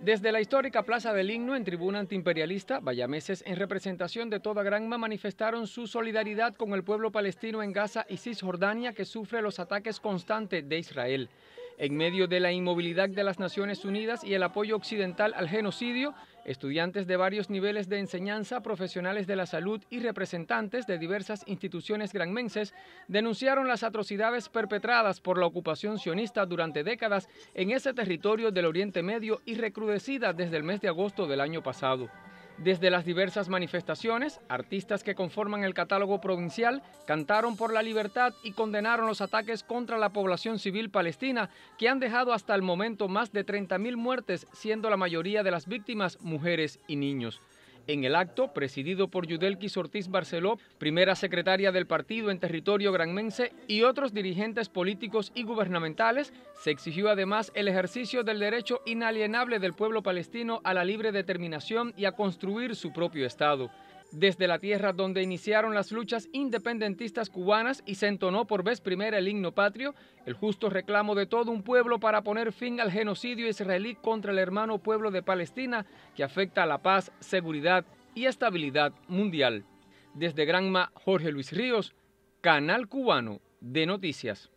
Desde la histórica Plaza del Himno en tribuna antiimperialista, bayameses en representación de toda Granma manifestaron su solidaridad con el pueblo palestino en Gaza y Cisjordania que sufre los ataques constantes de Israel. En medio de la inmovilidad de las Naciones Unidas y el apoyo occidental al genocidio, estudiantes de varios niveles de enseñanza, profesionales de la salud y representantes de diversas instituciones granmenses denunciaron las atrocidades perpetradas por la ocupación sionista durante décadas en ese territorio del Oriente Medio y recrudecida desde el mes de agosto del año pasado. Desde las diversas manifestaciones, artistas que conforman el catálogo provincial cantaron por la libertad y condenaron los ataques contra la población civil palestina, que han dejado hasta el momento más de 30.000 muertes, siendo la mayoría de las víctimas mujeres y niños. En el acto, presidido por Yudelquis Ortiz Barceló, primera secretaria del partido en territorio granmense, y otros dirigentes políticos y gubernamentales, se exigió además el ejercicio del derecho inalienable del pueblo palestino a la libre determinación y a construir su propio Estado desde la tierra donde iniciaron las luchas independentistas cubanas y se entonó por vez primera el himno patrio, el justo reclamo de todo un pueblo para poner fin al genocidio israelí contra el hermano pueblo de Palestina que afecta a la paz, seguridad y estabilidad mundial. Desde Granma, Jorge Luis Ríos, Canal Cubano de Noticias.